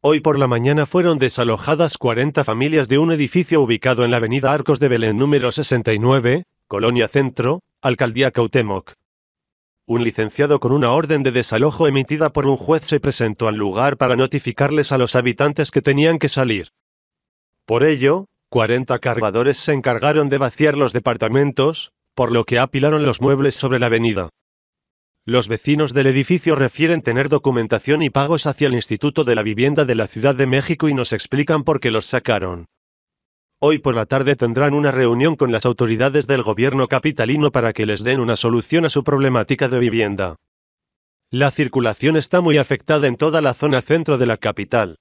Hoy por la mañana fueron desalojadas 40 familias de un edificio ubicado en la avenida Arcos de Belén número 69, Colonia Centro, Alcaldía Cautemoc. Un licenciado con una orden de desalojo emitida por un juez se presentó al lugar para notificarles a los habitantes que tenían que salir. Por ello, 40 cargadores se encargaron de vaciar los departamentos, por lo que apilaron los muebles sobre la avenida. Los vecinos del edificio refieren tener documentación y pagos hacia el Instituto de la Vivienda de la Ciudad de México y nos explican por qué los sacaron. Hoy por la tarde tendrán una reunión con las autoridades del gobierno capitalino para que les den una solución a su problemática de vivienda. La circulación está muy afectada en toda la zona centro de la capital.